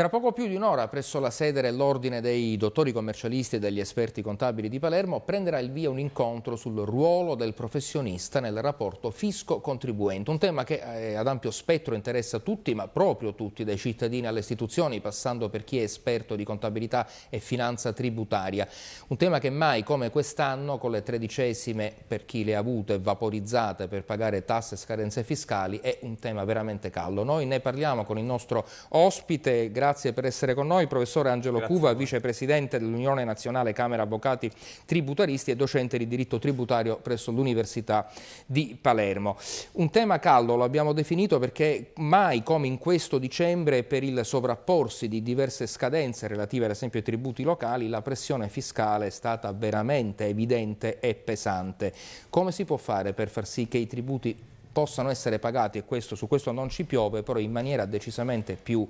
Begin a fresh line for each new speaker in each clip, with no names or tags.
Tra poco più di un'ora presso la sede dell'Ordine dei dottori commercialisti e degli esperti contabili di Palermo prenderà il via un incontro sul ruolo del professionista nel rapporto fisco-contribuente, un tema che eh, ad ampio spettro interessa tutti, ma proprio tutti, dai cittadini alle istituzioni, passando per chi è esperto di contabilità e finanza tributaria. Un tema che mai come quest'anno, con le tredicesime per chi le ha avute vaporizzate per pagare tasse e scadenze fiscali, è un tema veramente caldo. Noi ne parliamo con il nostro ospite, grazie Grazie per essere con noi. Professore Angelo Grazie Cuva, vicepresidente dell'Unione Nazionale Camera Avvocati Tributaristi e docente di diritto tributario presso l'Università di Palermo. Un tema caldo lo abbiamo definito perché mai come in questo dicembre per il sovrapporsi di diverse scadenze relative ad esempio ai tributi locali la pressione fiscale è stata veramente evidente e pesante. Come si può fare per far sì che i tributi possano essere pagati, e questo, su questo non ci piove, però in maniera decisamente più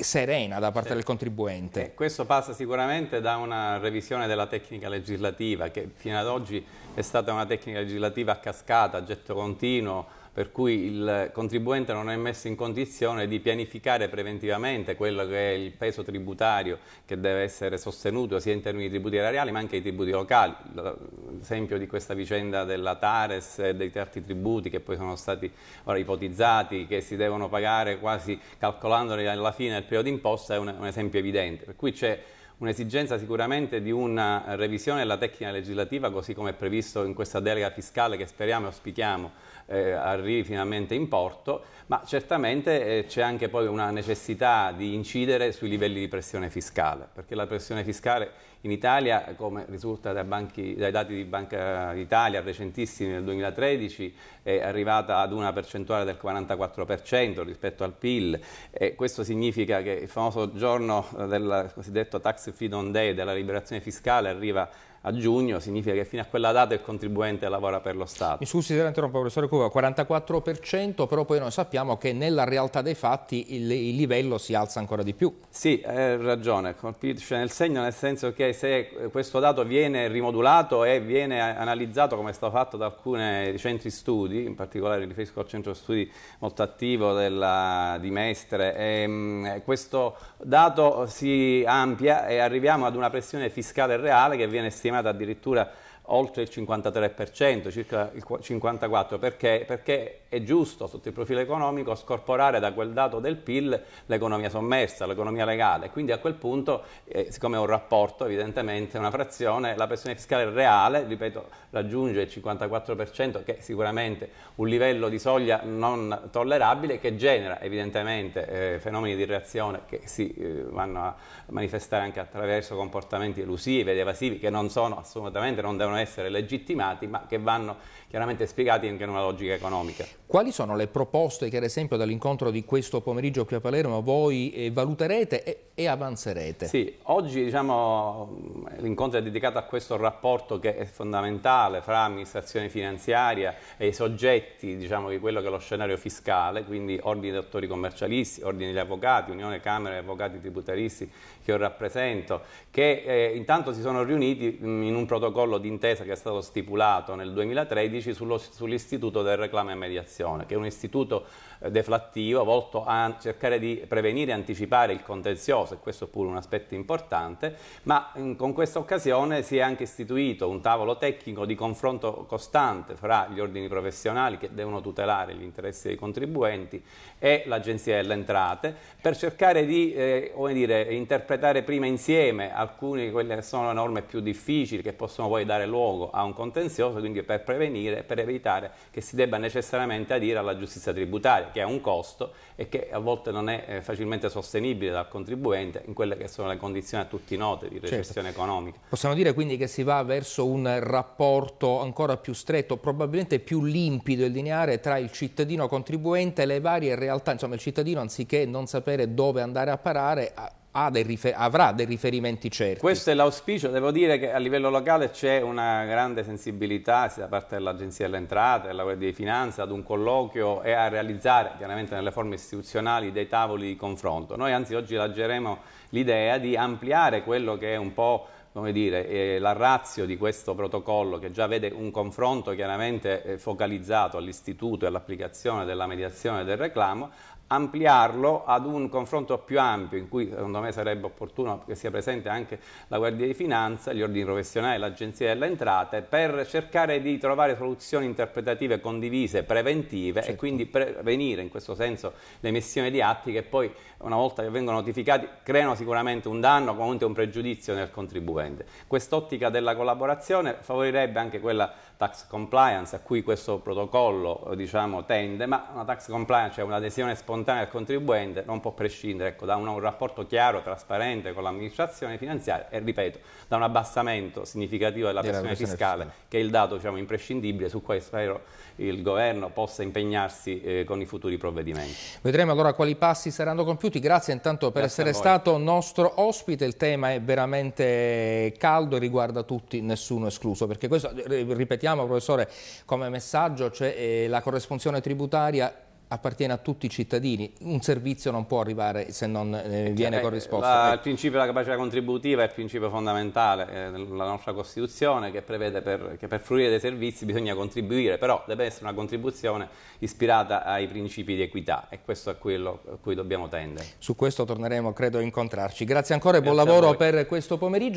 serena da parte sì. del contribuente. E eh,
questo passa sicuramente da una revisione della tecnica legislativa che fino ad oggi è stata una tecnica legislativa a cascata, a getto continuo, per cui il contribuente non è messo in condizione di pianificare preventivamente quello che è il peso tributario che deve essere sostenuto sia in termini di tributi erariali ma anche di tributi locali. L'esempio di questa vicenda della Tares e dei certi tributi che poi sono stati ora, ipotizzati, che si devono pagare quasi calcolandoli alla fine del periodo d'imposta è un, un esempio evidente. Per cui c'è un'esigenza sicuramente di una revisione della tecnica legislativa così come è previsto in questa delega fiscale che speriamo e auspichiamo eh, arrivi finalmente in porto, ma certamente eh, c'è anche poi una necessità di incidere sui livelli di pressione fiscale, perché la pressione fiscale in Italia, come risulta dai, banchi, dai dati di Banca d'Italia recentissimi nel 2013, è arrivata ad una percentuale del 44% rispetto al PIL e questo significa che il famoso giorno del cosiddetto tax Freedom Day della liberazione fiscale arriva a giugno, significa che fino a quella data il contribuente lavora per lo Stato.
Mi scusi se la interrompo, professore Cuva, 44%, però poi noi sappiamo che nella realtà dei fatti il, il livello
si alza ancora di più. Sì, hai ragione, colpisce cioè nel segno, nel senso che se questo dato viene rimodulato e viene analizzato come è stato fatto da alcuni centri studi, in particolare mi riferisco al centro studi molto attivo della, di Mestre, e, ehm, mh, questo dato si amplia e arriviamo ad una pressione fiscale reale che viene stimata chiamata addirittura oltre il 53%, circa il 54%, perché, perché, è giusto sotto il profilo economico scorporare da quel dato del PIL l'economia sommersa, l'economia legale. Quindi a quel punto, eh, siccome è un rapporto, evidentemente una frazione, la pressione fiscale reale, ripeto, raggiunge il 54%, che è sicuramente un livello di soglia non tollerabile, che genera evidentemente eh, fenomeni di reazione che si eh, vanno a manifestare anche attraverso comportamenti elusivi ed evasivi che non sono assolutamente, non devono possono essere legittimati ma che vanno chiaramente spiegati anche in una logica economica.
Quali sono le proposte che ad esempio dall'incontro di questo pomeriggio qui a Palermo voi eh, valuterete e, e avanzerete? Sì,
oggi diciamo, l'incontro è dedicato a questo rapporto che è fondamentale fra amministrazione finanziaria e i soggetti diciamo, di quello che è lo scenario fiscale, quindi ordini di attori commercialisti, ordini degli avvocati, Unione Camera degli Avvocati Tributaristi che io rappresento, che eh, intanto si sono riuniti in un protocollo di intesa un'intesa che è stato stipulato nel 2013 sull'istituto del reclamo e mediazione, che è un istituto eh, deflattivo volto a cercare di prevenire e anticipare il contenzioso, e questo è pure un aspetto importante, ma mm, con questa occasione si è anche istituito un tavolo tecnico di confronto costante fra gli ordini professionali che devono tutelare gli interessi dei contribuenti e l'Agenzia delle Entrate per cercare di eh, dire, interpretare prima insieme alcune di quelle che sono le norme più difficili che possono poi dare luogo a un contenzioso, quindi per prevenire, per evitare che si debba necessariamente adire alla giustizia tributaria, che ha un costo e che a volte non è eh, facilmente sostenibile dal contribuente in quelle che sono le condizioni a tutti note di certo. recessione certo. economica.
Possiamo dire quindi che si va verso un rapporto ancora più stretto, probabilmente più limpido e lineare tra il cittadino contribuente e le varie realtà, insomma il cittadino anziché non sapere dove andare a parare, dei avrà dei riferimenti certi.
Questo è l'auspicio, devo dire che a livello locale c'è una grande sensibilità sia da parte dell'Agenzia delle Entrate, della Guardia di Finanza, ad un colloquio e a realizzare chiaramente nelle forme istituzionali dei tavoli di confronto. Noi anzi oggi laggeremo l'idea di ampliare quello che è un po' come dire, eh, la razio di questo protocollo che già vede un confronto chiaramente eh, focalizzato all'istituto e all'applicazione della mediazione e del reclamo ampliarlo ad un confronto più ampio in cui secondo me sarebbe opportuno che sia presente anche la Guardia di Finanza, gli ordini professionali, l'Agenzia delle Entrate per cercare di trovare soluzioni interpretative condivise, preventive certo. e quindi prevenire in questo senso l'emissione di atti che poi una volta che vengono notificati creano sicuramente un danno, comunque un pregiudizio nel contribuente. Quest'ottica della collaborazione favorirebbe anche quella tax compliance a cui questo protocollo diciamo, tende, ma una tax compliance è cioè un'adesione spontanea spontanea del contribuente non può prescindere ecco, da un, un, rapporto chiaro, trasparente con l'amministrazione finanziaria e, ripeto, da un abbassamento significativo della pressione fiscale, fiscale, che è il dato diciamo, imprescindibile su cui spero il governo possa impegnarsi eh, con i futuri provvedimenti.
Vedremo allora quali passi saranno compiuti. Grazie intanto per Grazie essere stato nostro ospite. Il tema è veramente caldo e riguarda tutti, nessuno escluso, perché questo, eh, ripetiamo professore, come messaggio c'è cioè, eh, la corresponsione tributaria appartiene a tutti i cittadini, un servizio non può arrivare se non eh, viene eh, corrisposto. La, il
principio della capacità contributiva è il principio fondamentale eh, nostra Costituzione che prevede per, che per fruire dei servizi bisogna contribuire, però deve essere una contribuzione ispirata ai principi di equità e questo è quello a cui dobbiamo tendere.
Su questo torneremo credo a incontrarci. Grazie ancora e buon lavoro per questo pomeriggio.